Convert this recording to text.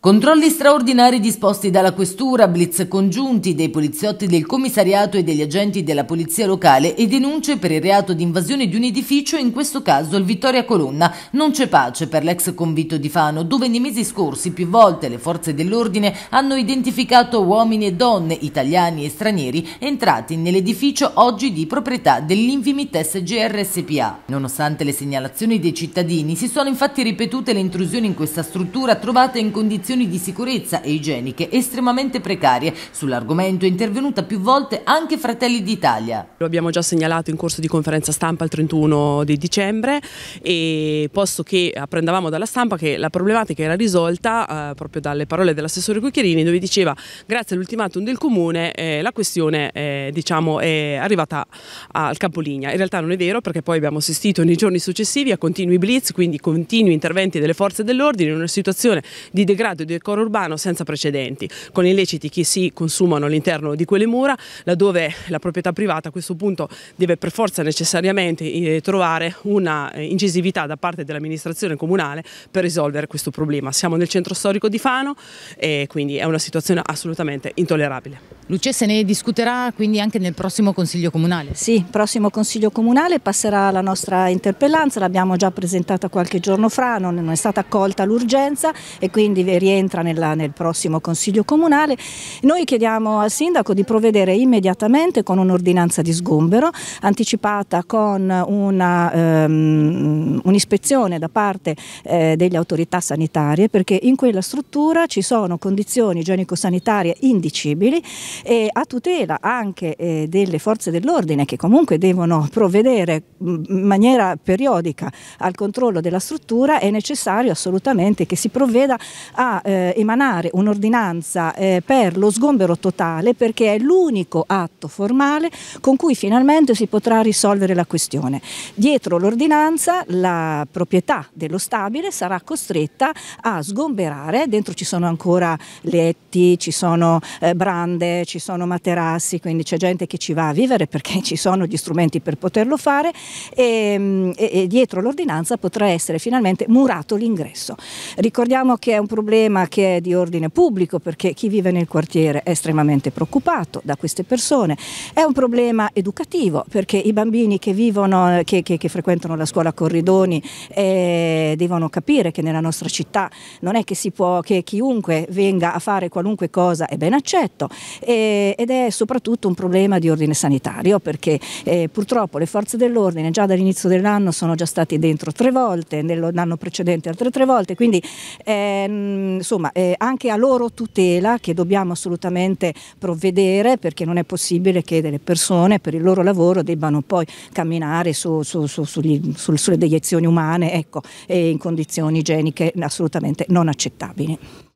Controlli straordinari disposti dalla Questura, blitz congiunti dei poliziotti del commissariato e degli agenti della polizia locale e denunce per il reato di invasione di un edificio, in questo caso il Vittoria Colonna. Non c'è pace per l'ex convitto di Fano, dove nei mesi scorsi più volte le forze dell'ordine hanno identificato uomini e donne, italiani e stranieri, entrati nell'edificio oggi di proprietà dell'Invimites GRSPA. Nonostante le segnalazioni dei cittadini, si sono infatti ripetute le intrusioni in questa struttura trovate in condizioni condizioni di sicurezza e igieniche estremamente precarie. Sull'argomento è intervenuta più volte anche Fratelli d'Italia. Lo abbiamo già segnalato in corso di conferenza stampa il 31 di dicembre e posto che apprendavamo dalla stampa che la problematica era risolta eh, proprio dalle parole dell'assessore Cucchiarini dove diceva grazie all'ultimatum del comune eh, la questione eh, diciamo, è arrivata al capolinea. In realtà non è vero perché poi abbiamo assistito nei giorni successivi a continui blitz, quindi continui interventi delle forze dell'ordine in una situazione di degrado degrado di decoro urbano senza precedenti, con illeciti che si consumano all'interno di quelle mura, laddove la proprietà privata a questo punto deve per forza necessariamente eh, trovare una eh, incisività da parte dell'amministrazione comunale per risolvere questo problema. Siamo nel centro storico di Fano e quindi è una situazione assolutamente intollerabile. Luce se ne discuterà quindi anche nel prossimo Consiglio Comunale? Sì, prossimo Consiglio Comunale passerà la nostra interpellanza, l'abbiamo già presentata qualche giorno fa, non è stata accolta l'urgenza e quindi rientra nella, nel prossimo Consiglio Comunale. Noi chiediamo al Sindaco di provvedere immediatamente con un'ordinanza di sgombero, anticipata con ehm, un'ispezione um, un da parte eh, delle autorità sanitarie perché in quella struttura ci sono condizioni igienico-sanitarie indicibili eh, a tutela anche eh, delle forze dell'ordine che comunque devono provvedere mm, in maniera periodica al controllo della struttura, è necessario assolutamente che si provveda a eh, emanare un'ordinanza eh, per lo sgombero totale perché è l'unico atto formale con cui finalmente si potrà risolvere la questione. Dietro l'ordinanza la proprietà dello stabile sarà costretta a sgomberare, dentro ci sono ancora letti, ci sono eh, brande, ci sono materassi, quindi c'è gente che ci va a vivere perché ci sono gli strumenti per poterlo fare e, ehm, e, e dietro l'ordinanza potrà essere finalmente murato l'ingresso. Ricordiamo che è un problema che è di ordine pubblico perché chi vive nel quartiere è estremamente preoccupato da queste persone, è un problema educativo perché i bambini che vivono, che, che, che frequentano la scuola Corridoni eh, devono capire che nella nostra città non è che si può, che chiunque venga a fare qualunque cosa è ben accetto. E, eh, ed è soprattutto un problema di ordine sanitario perché eh, purtroppo le forze dell'ordine già dall'inizio dell'anno sono già stati dentro tre volte, nell'anno precedente altre tre volte, quindi ehm, insomma eh, anche a loro tutela che dobbiamo assolutamente provvedere perché non è possibile che delle persone per il loro lavoro debbano poi camminare su, su, su, sugli, sulle deiezioni umane ecco, e in condizioni igieniche assolutamente non accettabili.